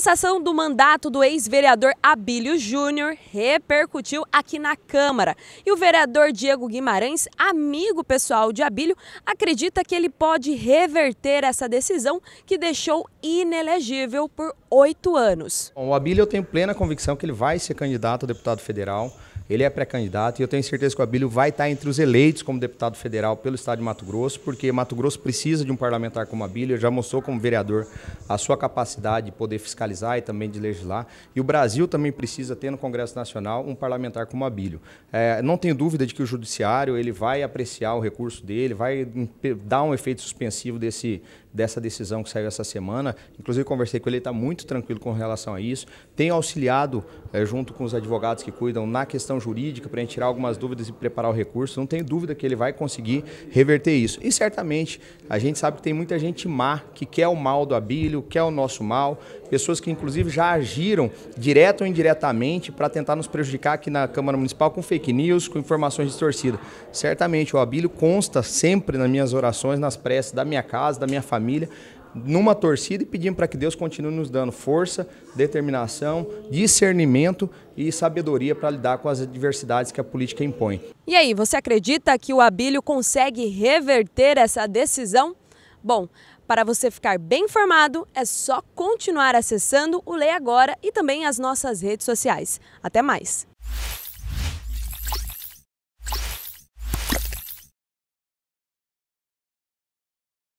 cassação do mandato do ex-vereador Abílio Júnior repercutiu aqui na Câmara. E o vereador Diego Guimarães, amigo pessoal de Abílio, acredita que ele pode reverter essa decisão que deixou inelegível por oito anos. Bom, o Abílio eu tenho plena convicção que ele vai ser candidato a deputado federal. Ele é pré-candidato e eu tenho certeza que o Abílio vai estar entre os eleitos como deputado federal pelo estado de Mato Grosso, porque Mato Grosso precisa de um parlamentar como Abílio, já mostrou como vereador a sua capacidade de poder fiscalizar fiscalizar e também de legislar. E o Brasil também precisa ter no Congresso Nacional um parlamentar como Abílio. É, não tenho dúvida de que o Judiciário ele vai apreciar o recurso dele, vai dar um efeito suspensivo desse dessa decisão que saiu essa semana. Inclusive, conversei com ele, está muito tranquilo com relação a isso. Tem auxiliado, é, junto com os advogados que cuidam, na questão jurídica, para a gente tirar algumas dúvidas e preparar o recurso. Não tenho dúvida que ele vai conseguir reverter isso. E certamente, a gente sabe que tem muita gente má, que quer o mal do Abílio, quer o nosso mal. Pessoas que, inclusive, já agiram direto ou indiretamente para tentar nos prejudicar aqui na Câmara Municipal com fake news, com informações distorcidas. Certamente, o Abílio consta sempre nas minhas orações, nas preces da minha casa, da minha família família, numa torcida e pedindo para que Deus continue nos dando força, determinação, discernimento e sabedoria para lidar com as adversidades que a política impõe. E aí, você acredita que o Abílio consegue reverter essa decisão? Bom, para você ficar bem informado, é só continuar acessando o Lei Agora e também as nossas redes sociais. Até mais!